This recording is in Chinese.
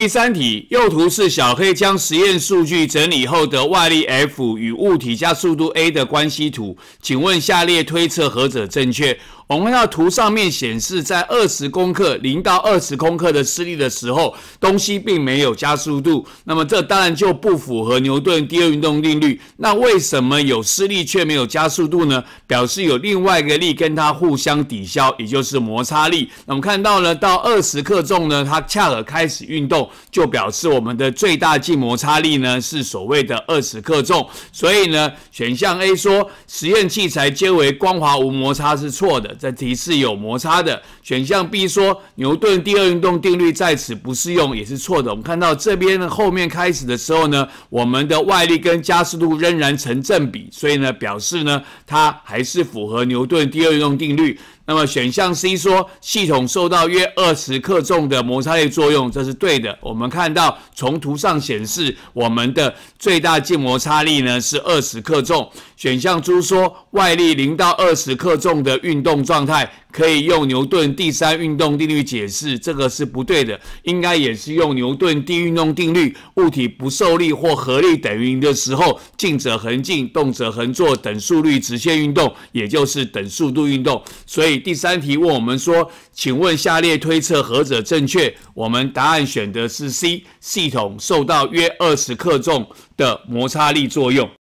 第三题，右图是小黑将实验数据整理后的外力 F 与物体加速度 a 的关系图，请问下列推测何者正确？我们看到图上面显示，在二十公克零到二十公克的施力的时候，东西并没有加速度。那么这当然就不符合牛顿第二运动定律。那为什么有施力却没有加速度呢？表示有另外一个力跟它互相抵消，也就是摩擦力。那我们看到呢，到二十克重呢，它恰好开始运动，就表示我们的最大静摩擦力呢是所谓的二十克重。所以呢，选项 A 说实验器材皆为光滑无摩擦是错的。在提示有摩擦的选项 B 说牛顿第二运动定律在此不适用也是错的。我们看到这边呢，后面开始的时候呢，我们的外力跟加速度仍然成正比，所以呢表示呢它还是符合牛顿第二运动定律。那么选项 C 说，系统受到约二十克重的摩擦力作用，这是对的。我们看到从图上显示，我们的最大静摩擦力呢是二十克重。选项 D 说，外力零到二十克重的运动状态。可以用牛顿第三运动定律解释，这个是不对的，应该也是用牛顿第一运动定律，物体不受力或合力等于零的时候，静者恒静，动者恒做等速率直线运动，也就是等速度运动。所以第三题问我们说，请问下列推测何者正确？我们答案选的是 C，系统受到约二十克重的摩擦力作用。